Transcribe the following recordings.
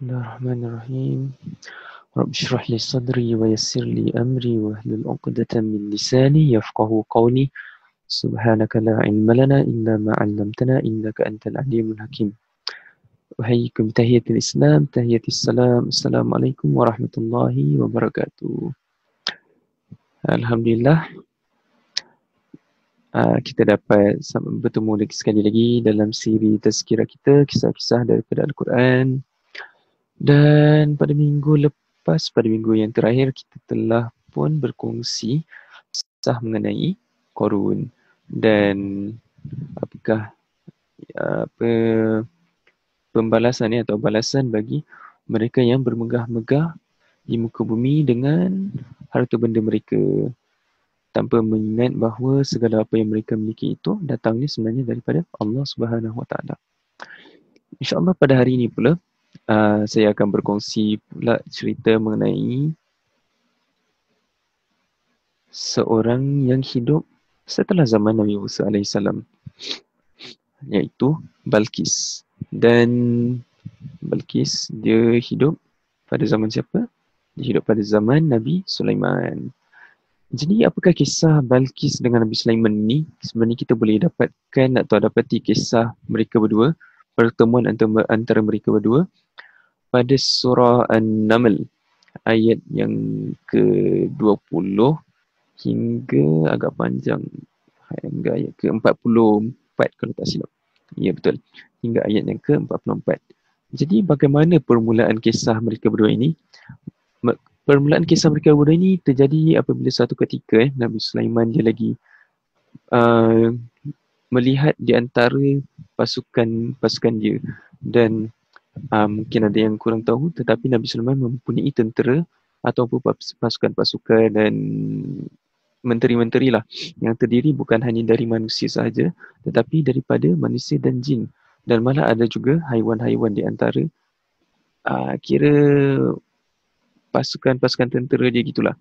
بسم الله الرحمن الرحيم رب اشرح لي صدري ويسر لي أمري واهلل عقدة من لساني يفقه قولي سبحانك لا علم لنا إلا ما علمتنا إنك أنت العليم الحكيم أحييكم تحية الإسلام تحية السلام السلام عليكم ورحمة الله وبركاته الحمد لله Uh, kita dapat bertemu lagi sekali lagi dalam siri tazkirah kita kisah-kisah daripada Al-Quran Dan pada minggu lepas, pada minggu yang terakhir kita telah pun berkongsi sah mengenai korun dan apakah apa pembalasan ya atau balasan bagi mereka yang bermegah-megah di muka bumi dengan harta benda mereka tanpa mengingat bahawa segala apa yang mereka miliki itu datangnya sebenarnya daripada Allah Subhanahu Wa Taala. Insya-Allah pada hari ini pula Uh, saya akan berkongsi pula cerita mengenai seorang yang hidup setelah zaman Nabi Musa AS iaitu Balkis dan Balkis dia hidup pada zaman siapa? Dia hidup pada zaman Nabi Sulaiman. Jadi apakah kisah Balkis dengan Nabi Sulaiman ni? Sebenarnya kita boleh dapatkan atau dapati kisah mereka berdua, pertemuan antara, antara mereka berdua pada surah An-Naml ayat yang ke-20 hingga agak panjang hingga ayat ke-44 kalau tak silap. Ya betul. Hingga ayat yang ke-44. Jadi bagaimana permulaan kisah mereka berdua ini? Permulaan kisah mereka berdua ini terjadi apabila satu ketika eh, Nabi Sulaiman dia lagi uh, melihat di antara pasukan-pasukan dia dan uh, mungkin ada yang kurang tahu tetapi Nabi Sulaiman mempunyai tentera ataupun pasukan-pasukan dan menteri-menteri lah yang terdiri bukan hanya dari manusia sahaja tetapi daripada manusia dan jin dan malah ada juga haiwan-haiwan di antara uh, kira pasukan-pasukan tentera dia gitulah.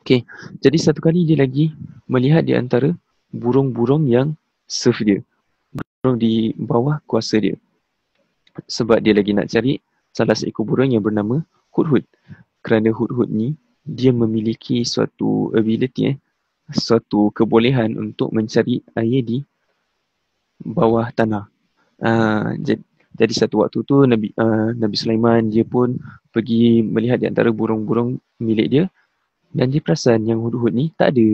Okay, jadi satu kali dia lagi melihat di antara burung-burung yang serve dia. Burung di bawah kuasa dia sebab dia lagi nak cari salah seekor burung yang bernama Hudhud. Kerana Hudhud ni dia memiliki suatu ability eh suatu kebolehan untuk mencari air di bawah tanah. Uh, ah, jadi, jadi satu waktu tu Nabi uh, Nabi Sulaiman dia pun pergi melihat di antara burung-burung milik dia dan dia perasan yang Hudhud ni tak ada.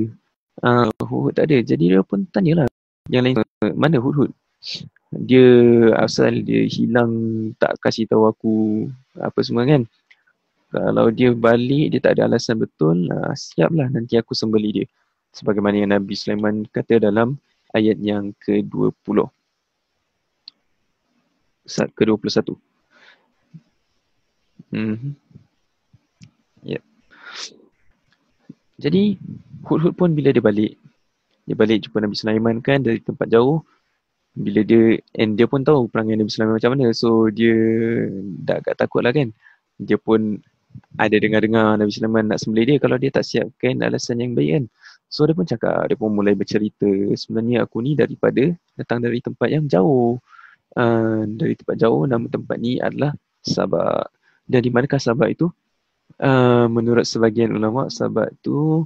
Uh, Hudhud tak ada. Jadi dia pun tanyalah yang lain mana Hudhud? dia asal dia hilang tak kasih tahu aku apa semua kan kalau dia balik dia tak ada alasan betul uh, siaplah nanti aku sembelih dia sebagaimana yang Nabi Sulaiman kata dalam ayat yang ke-20 saat ke-21 mm hmm yeah. jadi Hud-Hud pun bila dia balik dia balik jumpa Nabi Sulaiman kan dari tempat jauh bila dia and dia pun tahu perangai Nabi Sulaiman macam mana so dia dah agak takut lah kan dia pun ada dengar-dengar Nabi Sulaiman nak sembelih dia kalau dia tak siapkan alasan yang baik kan so dia pun cakap dia pun mulai bercerita sebenarnya aku ni daripada datang dari tempat yang jauh uh, dari tempat jauh nama tempat ni adalah Sabah dan di manakah Sabah itu uh, menurut sebagian ulama Sabah tu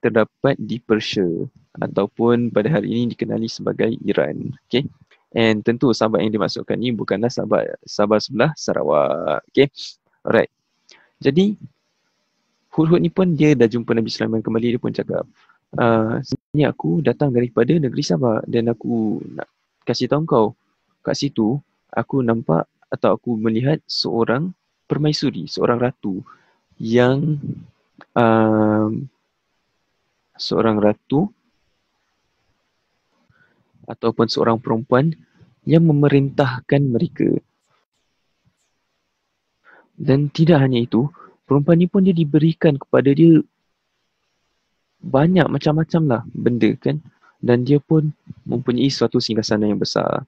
terdapat di Persia ataupun pada hari ini dikenali sebagai Iran. Okay. And tentu sahabat yang dimasukkan ni bukanlah sahabat sahabat sebelah Sarawak. Okay. Alright. Jadi Hud-Hud ni pun dia dah jumpa Nabi Sulaiman kembali dia pun cakap uh, ah, sebenarnya aku datang daripada negeri sahabat dan aku nak kasih tahu kau kat situ aku nampak atau aku melihat seorang permaisuri, seorang ratu yang um, seorang ratu ataupun seorang perempuan yang memerintahkan mereka. Dan tidak hanya itu, perempuan ni pun dia diberikan kepada dia banyak macam-macam lah benda kan. Dan dia pun mempunyai suatu singgasana yang besar.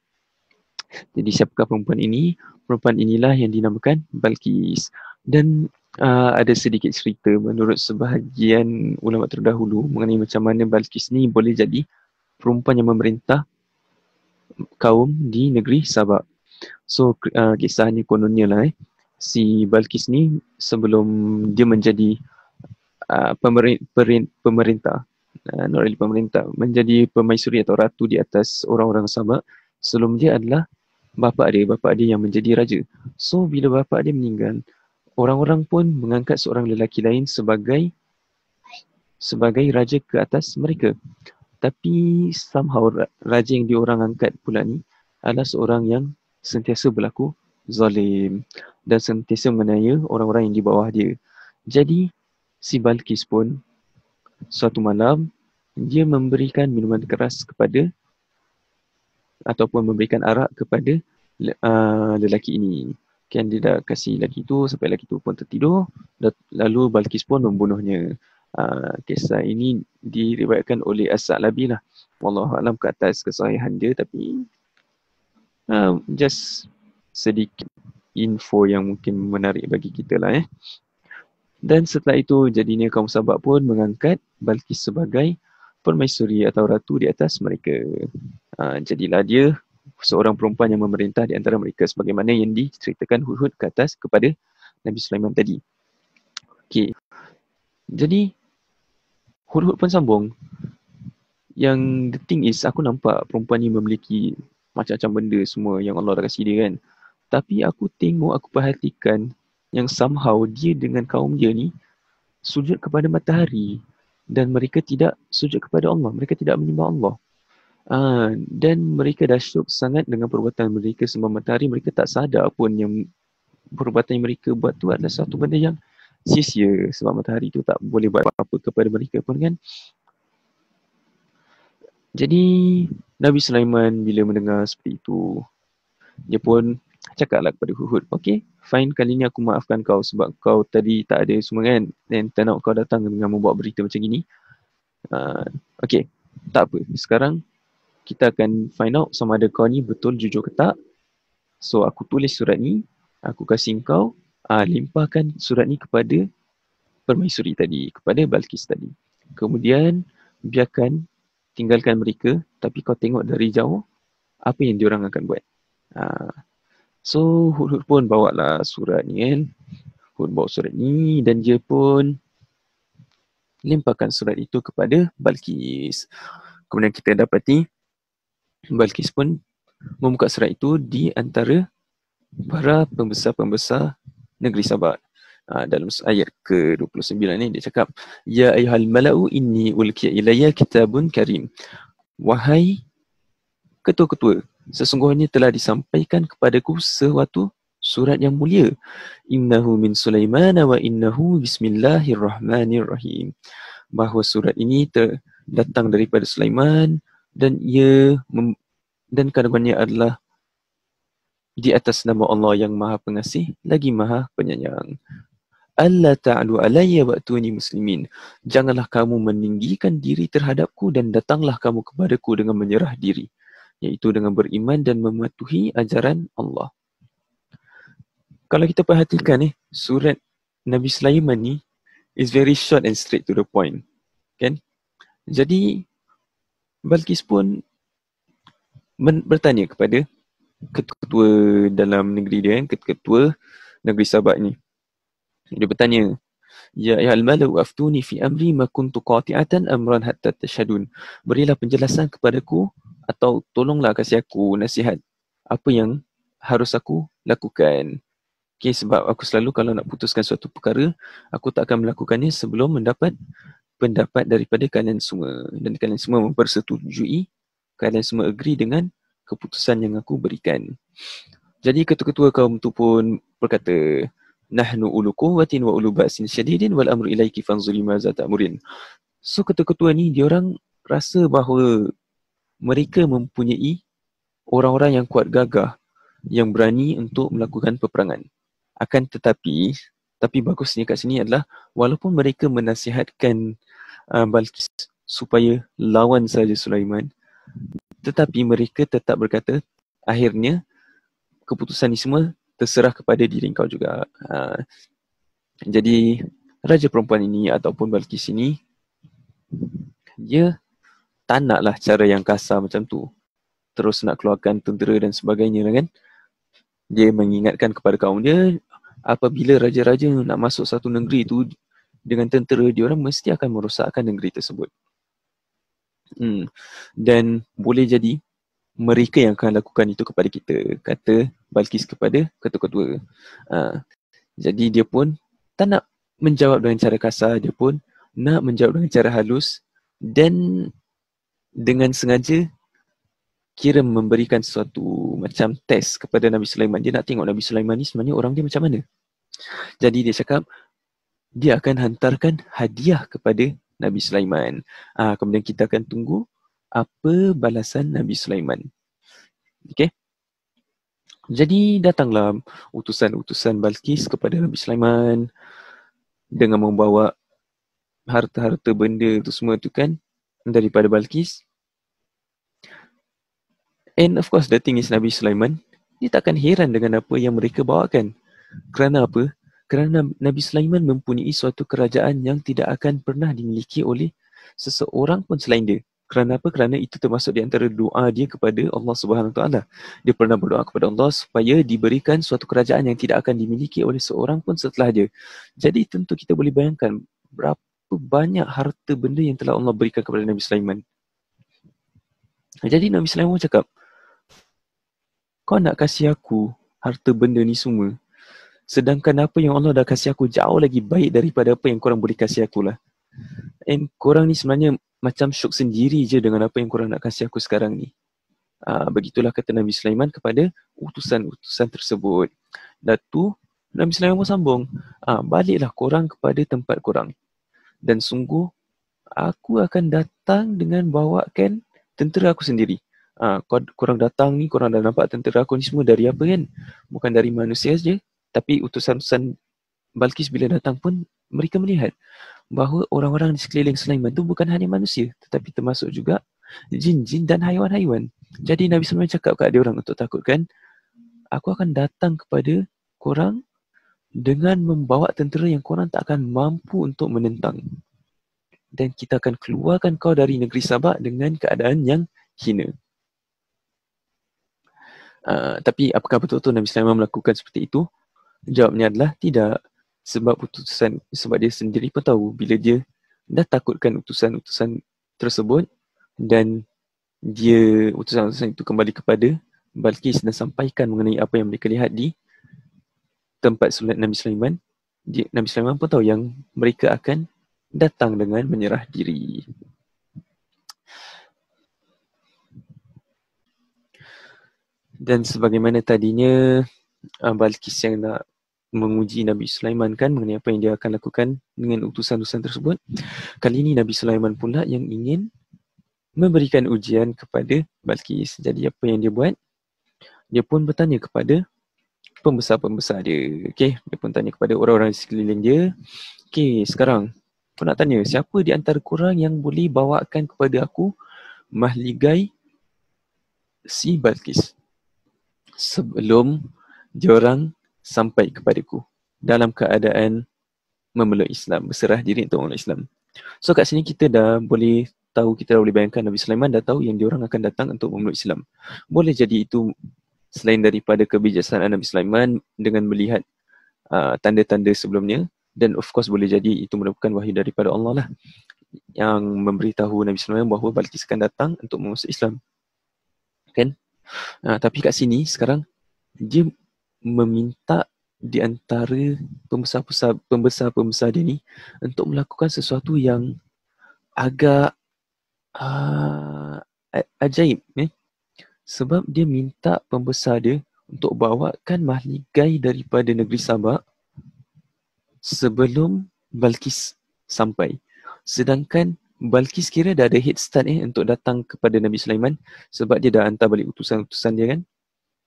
Jadi siapakah perempuan ini? Perempuan inilah yang dinamakan Balkis. Dan uh, ada sedikit cerita menurut sebahagian ulama terdahulu mengenai macam mana Balkis ni boleh jadi perempuan yang memerintah kaum di negeri Sabak. So uh, kisahnya kononnya lah eh. Si Balkis ni sebelum dia menjadi uh, pemeri- pemerintah uh, Not really pemerintah Menjadi pemaisuri atau ratu di atas orang-orang Sabak Sebelum dia adalah bapa dia bapa dia yang menjadi raja So bila bapa dia meninggal Orang-orang pun mengangkat seorang lelaki lain sebagai Sebagai raja ke atas mereka tapi somehow raja yang diorang angkat pula ni adalah seorang yang sentiasa berlaku zalim dan sentiasa menaya orang-orang yang di bawah dia. Jadi si Balkis pun suatu malam dia memberikan minuman keras kepada ataupun memberikan arak kepada uh, lelaki ini. Kan dia dah kasih lelaki tu sampai lelaki tu pun tertidur lalu Balkis pun membunuhnya. Ah, kisah ini diriwayatkan oleh As-Sa'labi lah. Wallahu alam ke atas kesahihan dia tapi uh, just sedikit info yang mungkin menarik bagi kita lah eh. Dan setelah itu jadinya kaum sahabat pun mengangkat Balkis sebagai permaisuri atau ratu di atas mereka. Uh, jadilah dia seorang perempuan yang memerintah di antara mereka sebagaimana yang diceritakan Hud-Hud ke atas kepada Nabi Sulaiman tadi. Okey. Jadi hood pun sambung Yang the thing is aku nampak perempuan ni memiliki Macam-macam benda semua yang Allah dah kasih dia kan Tapi aku tengok aku perhatikan Yang somehow dia dengan kaum dia ni Sujud kepada matahari Dan mereka tidak sujud kepada Allah Mereka tidak menyembah Allah Uh, dan mereka dah syok sangat dengan perbuatan mereka sembah matahari mereka tak sadar pun yang perbuatan yang mereka buat tu adalah satu benda yang sia-sia sebab matahari tu tak boleh buat apa-apa kepada mereka pun kan. Jadi Nabi Sulaiman bila mendengar seperti itu dia pun cakaplah kepada Hud, okey, fine kali ni aku maafkan kau sebab kau tadi tak ada semua kan dan tak nak kau datang dengan membuat berita macam gini. Uh, okey, tak apa. Sekarang kita akan find out sama ada kau ni betul jujur ke tak. So aku tulis surat ni, aku kasih kau uh, limpahkan surat ni kepada permaisuri tadi, kepada Balkis tadi. Kemudian biarkan tinggalkan mereka tapi kau tengok dari jauh apa yang diorang akan buat. Uh, so Hud-Hud pun bawa lah surat ni kan. Hud bawa surat ni dan dia pun limpahkan surat itu kepada Balkis. Kemudian kita dapati Balkis pun membuka surat itu di antara para pembesar-pembesar negeri Sabah ha, dalam ayat ke-29 ni dia cakap ya ayyuhal mala'u inni ulqiya ilayya kitabun karim wahai ketua-ketua sesungguhnya telah disampaikan kepadaku sesuatu surat yang mulia innahu min sulaiman wa innahu bismillahirrahmanirrahim bahawa surat ini ter- datang daripada Sulaiman dan ia dan kandungannya adalah di atas nama Allah yang Maha Pengasih lagi Maha Penyayang. Allah ta'lu alayya waktu ini muslimin. Janganlah kamu meninggikan diri terhadapku dan datanglah kamu kepadaku dengan menyerah diri. Iaitu dengan beriman dan mematuhi ajaran Allah. Kalau kita perhatikan ni, eh, surat Nabi Sulaiman ni is very short and straight to the point. Kan? Jadi, Balkis pun bertanya kepada ketua dalam negeri dia kan, eh, ketua negeri Sabah ni. Dia bertanya, Ya ya al aftuni fi amri ma kuntu qati'atan amran hatta tashadun. Berilah penjelasan kepadaku atau tolonglah kasih aku nasihat apa yang harus aku lakukan. Okay, sebab aku selalu kalau nak putuskan suatu perkara, aku tak akan melakukannya sebelum mendapat pendapat daripada kalian semua. Dan kalian semua mempersetujui, kalian semua agree dengan keputusan yang aku berikan. Jadi ketua-ketua kaum tu pun berkata, Nahnu ulu kuwatin wa ulu basin. syadidin wal amru ilaiki fanzuli ma'za ta'murin. So ketua-ketua ni, dia orang rasa bahawa mereka mempunyai orang-orang yang kuat gagah yang berani untuk melakukan peperangan. Akan tetapi, tapi bagusnya kat sini adalah walaupun mereka menasihatkan uh, Balkis supaya lawan saja Sulaiman, tetapi mereka tetap berkata akhirnya keputusan ni semua terserah kepada diri kau juga ha. jadi raja perempuan ini ataupun balkis ini dia tak naklah cara yang kasar macam tu terus nak keluarkan tentera dan sebagainya lah kan dia mengingatkan kepada kaum dia apabila raja-raja nak masuk satu negeri tu dengan tentera dia orang mesti akan merosakkan negeri tersebut Hmm. Dan boleh jadi mereka yang akan lakukan itu kepada kita. Kata Balkis kepada ketua-ketua. Uh, jadi dia pun tak nak menjawab dengan cara kasar. Dia pun nak menjawab dengan cara halus. Dan dengan sengaja kira memberikan suatu macam test kepada Nabi Sulaiman. Dia nak tengok Nabi Sulaiman ni sebenarnya orang dia macam mana. Jadi dia cakap dia akan hantarkan hadiah kepada Nabi Sulaiman. Uh, kemudian kita akan tunggu apa balasan Nabi Sulaiman. Okay. Jadi datanglah utusan-utusan Balkis kepada Nabi Sulaiman dengan membawa harta-harta benda itu semua tu kan daripada Balkis. And of course the thing is Nabi Sulaiman dia takkan heran dengan apa yang mereka bawakan. Kerana apa? kerana Nabi Sulaiman mempunyai suatu kerajaan yang tidak akan pernah dimiliki oleh seseorang pun selain dia. Kerana apa? Kerana itu termasuk di antara doa dia kepada Allah Subhanahu Taala. Dia pernah berdoa kepada Allah supaya diberikan suatu kerajaan yang tidak akan dimiliki oleh seorang pun setelah dia. Jadi tentu kita boleh bayangkan berapa banyak harta benda yang telah Allah berikan kepada Nabi Sulaiman. Jadi Nabi Sulaiman cakap, kau nak kasih aku harta benda ni semua, Sedangkan apa yang Allah dah kasih aku jauh lagi baik daripada apa yang korang boleh kasih akulah. And korang ni sebenarnya macam syuk sendiri je dengan apa yang korang nak kasih aku sekarang ni. Uh, begitulah kata Nabi Sulaiman kepada utusan-utusan tersebut. Datu, Nabi Sulaiman pun sambung. Uh, baliklah korang kepada tempat korang. Dan sungguh, aku akan datang dengan bawakan tentera aku sendiri. Uh, korang datang ni, korang dah nampak tentera aku ni semua dari apa kan? Bukan dari manusia saja, tapi utusan-utusan Balkis bila datang pun mereka melihat bahawa orang-orang di sekeliling Sulaiman tu bukan hanya manusia tetapi termasuk juga jin-jin dan haiwan-haiwan. Jadi Nabi Sulaiman cakap kepada dia orang untuk takutkan, aku akan datang kepada korang dengan membawa tentera yang korang tak akan mampu untuk menentang. Dan kita akan keluarkan kau dari negeri Sabah dengan keadaan yang hina. Uh, tapi apakah betul-betul Nabi Sulaiman melakukan seperti itu? Jawabnya adalah tidak sebab utusan sebab dia sendiri pun tahu bila dia dah takutkan utusan-utusan tersebut dan dia utusan-utusan itu kembali kepada Balkis dan sampaikan mengenai apa yang mereka lihat di tempat sulat Nabi Sulaiman dia, Nabi Sulaiman pun tahu yang mereka akan datang dengan menyerah diri dan sebagaimana tadinya ah, Balkis yang nak menguji Nabi Sulaiman kan mengenai apa yang dia akan lakukan dengan utusan-utusan tersebut. Kali ini Nabi Sulaiman pula yang ingin memberikan ujian kepada Balkis. Jadi apa yang dia buat? Dia pun bertanya kepada pembesar-pembesar dia. Okay. Dia pun tanya kepada orang-orang di sekeliling dia. Okay, sekarang aku nak tanya siapa di antara kurang yang boleh bawakan kepada aku mahligai si Balkis sebelum diorang sampai kepadaku dalam keadaan memeluk Islam, berserah diri untuk memeluk Islam. So kat sini kita dah boleh tahu, kita dah boleh bayangkan Nabi Sulaiman dah tahu yang diorang akan datang untuk memeluk Islam. Boleh jadi itu selain daripada kebijaksanaan Nabi Sulaiman dengan melihat uh, tanda-tanda sebelumnya dan of course boleh jadi itu merupakan wahyu daripada Allah lah yang memberitahu Nabi Sulaiman bahawa Balkis akan datang untuk memeluk Islam. Kan? Uh, tapi kat sini sekarang dia meminta di antara pembesar-pembesar pembesar-pembesar dia ni untuk melakukan sesuatu yang agak uh, ajaib eh? sebab dia minta pembesar dia untuk bawakan mahligai daripada negeri Sabak sebelum Balkis sampai sedangkan Balkis kira dah ada head start eh untuk datang kepada Nabi Sulaiman sebab dia dah hantar balik utusan-utusan dia kan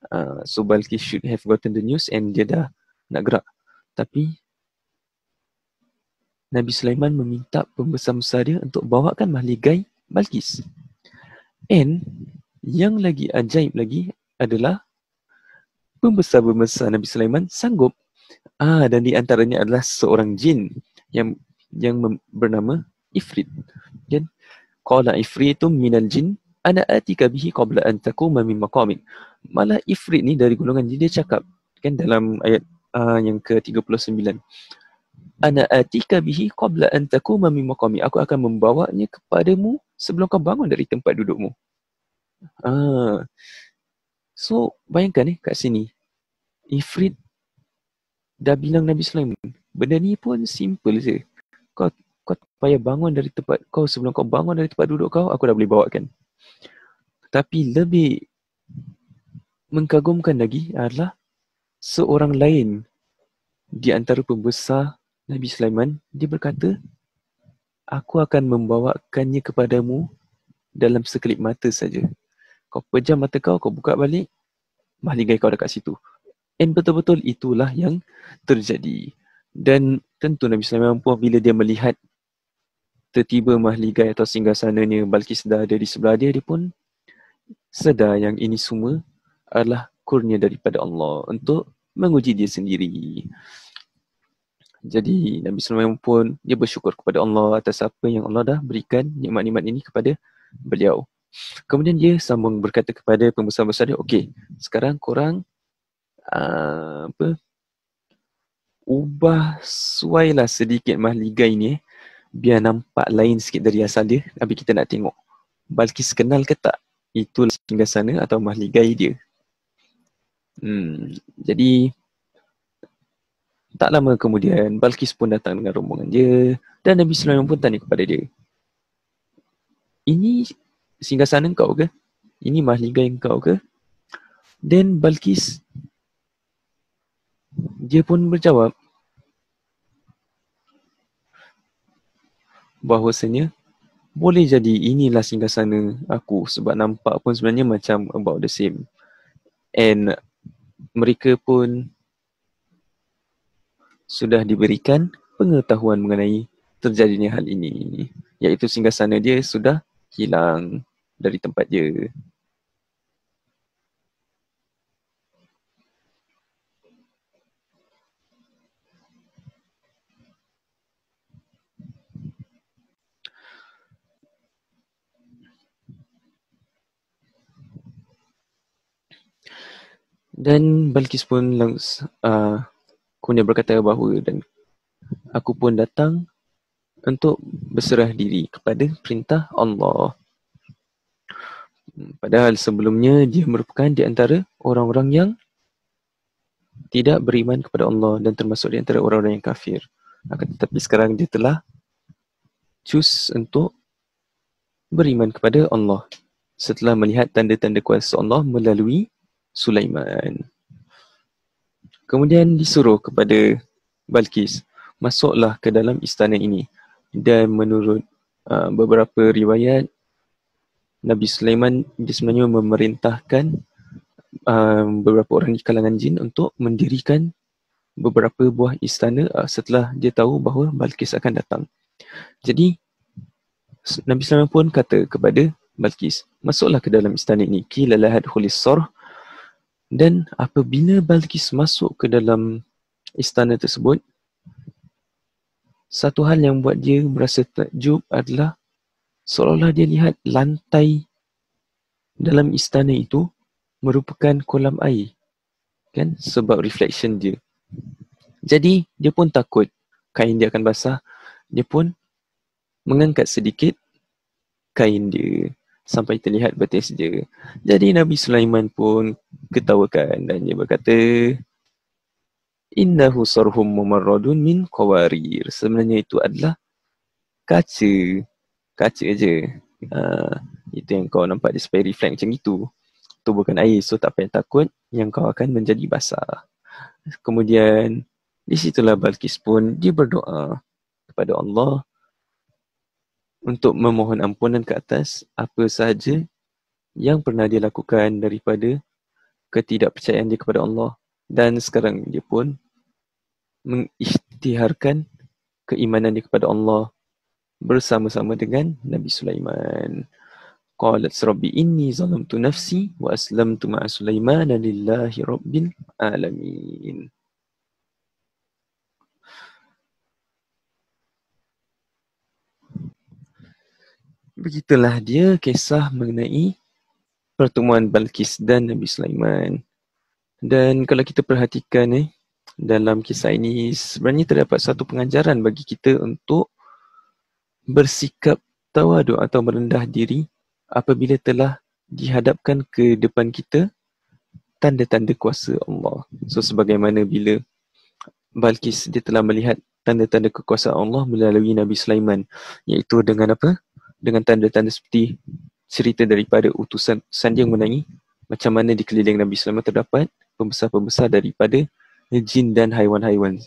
uh, so Balki should have gotten the news and dia dah nak gerak tapi Nabi Sulaiman meminta pembesar-besar dia untuk bawakan mahligai Balkis and yang lagi ajaib lagi adalah pembesar-pembesar Nabi Sulaiman sanggup ah dan di antaranya adalah seorang jin yang yang bernama Ifrit kan qala ifrit min al jin ana atika bihi qabla an taquma min maqamin malah ifrit ni dari golongan jin dia cakap kan dalam ayat uh, yang ke-39 ana atika bihi qabla an taquma min maqami aku akan membawanya kepadamu sebelum kau bangun dari tempat dudukmu ah so bayangkan ni eh, kat sini ifrit dah bilang Nabi Sulaiman benda ni pun simple je kau kau payah bangun dari tempat kau sebelum kau bangun dari tempat duduk kau aku dah boleh bawakan tapi lebih mengagumkan lagi adalah seorang lain di antara pembesar Nabi Sulaiman dia berkata aku akan membawakannya kepadamu dalam sekelip mata saja kau pejam mata kau kau buka balik mahligai kau dekat situ and betul-betul itulah yang terjadi dan tentu Nabi Sulaiman pun bila dia melihat tertiba mahligai atau singgasananya, sananya Balkis dah ada di sebelah dia, dia pun sedar yang ini semua adalah kurnia daripada Allah untuk menguji dia sendiri. Jadi Nabi Sulaiman pun dia bersyukur kepada Allah atas apa yang Allah dah berikan nikmat-nikmat ini kepada beliau. Kemudian dia sambung berkata kepada pembesar-besar dia, okey, sekarang korang uh, apa? ubah suai lah sedikit mahligai ini. eh. biar nampak lain sikit dari asal dia. Tapi kita nak tengok. Balkis kenal ke tak? itulah singgah sana atau mahligai dia. Hmm, jadi tak lama kemudian Balkis pun datang dengan rombongan dia dan Nabi Sulaiman pun tanya kepada dia. Ini singgah sana kau ke? Ini mahligai kau ke? Dan Balkis dia pun berjawab bahawasanya boleh jadi inilah singgah sana aku sebab nampak pun sebenarnya macam about the same. And mereka pun sudah diberikan pengetahuan mengenai terjadinya hal ini. Iaitu singgah sana dia sudah hilang dari tempat dia. Dan Balkis pun langs, uh, kemudian berkata bahawa dan aku pun datang untuk berserah diri kepada perintah Allah. Hmm, padahal sebelumnya dia merupakan di antara orang-orang yang tidak beriman kepada Allah dan termasuk di antara orang-orang yang kafir. Akan tetapi sekarang dia telah choose untuk beriman kepada Allah setelah melihat tanda-tanda kuasa Allah melalui Sulaiman. Kemudian disuruh kepada Balkis, masuklah ke dalam istana ini. Dan menurut uh, beberapa riwayat, Nabi Sulaiman dia sebenarnya memerintahkan um, beberapa orang di kalangan jin untuk mendirikan beberapa buah istana uh, setelah dia tahu bahawa Balkis akan datang. Jadi, Nabi Sulaiman pun kata kepada Balkis, masuklah ke dalam istana ini. Kilalahad hulis sorh dan apabila Balkis masuk ke dalam istana tersebut, satu hal yang buat dia merasa takjub adalah seolah-olah dia lihat lantai dalam istana itu merupakan kolam air. Kan? Sebab reflection dia. Jadi, dia pun takut kain dia akan basah. Dia pun mengangkat sedikit kain dia sampai terlihat betis saja. Jadi Nabi Sulaiman pun ketawakan dan dia berkata, Innahu sarhum mumarradun min qawarir. Sebenarnya itu adalah kaca. Kaca aja. Ha, uh, itu yang kau nampak di spare reflect macam itu. Itu bukan air so tak payah takut yang kau akan menjadi basah. Kemudian di situlah Balkis pun dia berdoa kepada Allah untuk memohon ampunan ke atas apa sahaja yang pernah dia lakukan daripada ketidakpercayaan dia kepada Allah dan sekarang dia pun mengisytiharkan keimanan dia kepada Allah bersama-sama dengan Nabi Sulaiman. Qalat rabbi inni zalamtu nafsi wa aslamtu ma'a Sulaiman lillahi rabbil alamin. begitulah dia kisah mengenai pertemuan Balkis dan Nabi Sulaiman. Dan kalau kita perhatikan eh, dalam kisah ini sebenarnya terdapat satu pengajaran bagi kita untuk bersikap tawaduk atau merendah diri apabila telah dihadapkan ke depan kita tanda-tanda kuasa Allah. So sebagaimana bila Balkis dia telah melihat tanda-tanda kekuasaan Allah melalui Nabi Sulaiman iaitu dengan apa? dengan tanda-tanda seperti cerita daripada utusan San yang menangi macam mana di keliling Nabi SAW terdapat pembesar-pembesar daripada jin dan haiwan-haiwan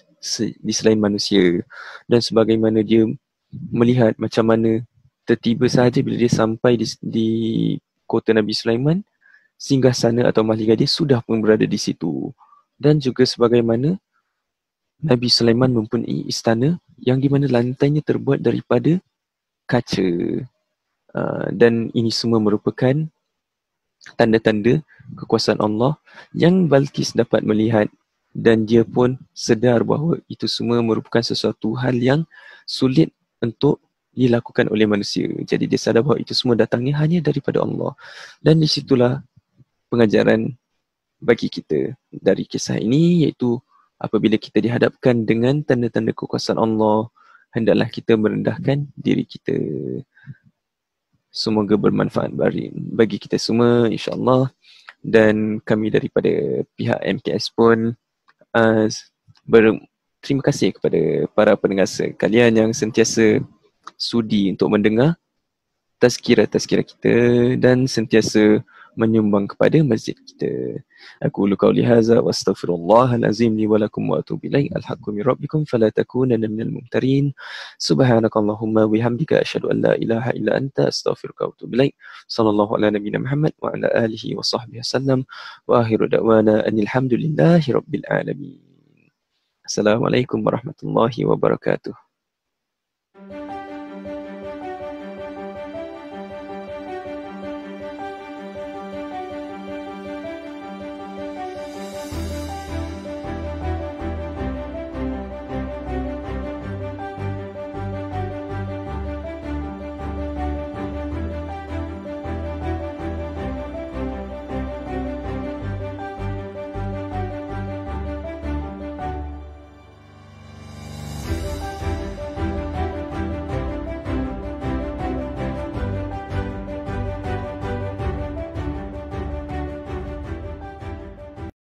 di selain manusia dan sebagaimana dia melihat macam mana tertiba sahaja bila dia sampai di, di kota Nabi Sulaiman singgah sana atau mahligah dia sudah pun berada di situ dan juga sebagaimana Nabi Sulaiman mempunyai istana yang di mana lantainya terbuat daripada kaca uh, dan ini semua merupakan tanda-tanda kekuasaan Allah yang Balkis dapat melihat dan dia pun sedar bahawa itu semua merupakan sesuatu hal yang sulit untuk dilakukan oleh manusia. Jadi dia sadar bahawa itu semua datangnya hanya daripada Allah. Dan di situlah pengajaran bagi kita dari kisah ini iaitu apabila kita dihadapkan dengan tanda-tanda kekuasaan Allah, hendaklah kita merendahkan diri kita. Semoga bermanfaat bagi kita semua insyaAllah. Dan kami daripada pihak MKS pun uh, ber- kasih kepada para pendengar sekalian yang sentiasa sudi untuk mendengar tazkirah-tazkirah kita dan sentiasa menyumbang kepada masjid kita. أقول قولي هذا وأستغفر الله العظيم لي ولكم وأتوب إليه الحق من ربكم فلا تكونن من الممترين سبحانك اللهم وبحمدك أشهد أن لا إله إلا أنت أستغفرك وأتوب إليه صلى الله على نبينا محمد وعلى آله وصحبه وسلم وآخر دعوانا أن الحمد لله رب العالمين السلام عليكم ورحمة الله وبركاته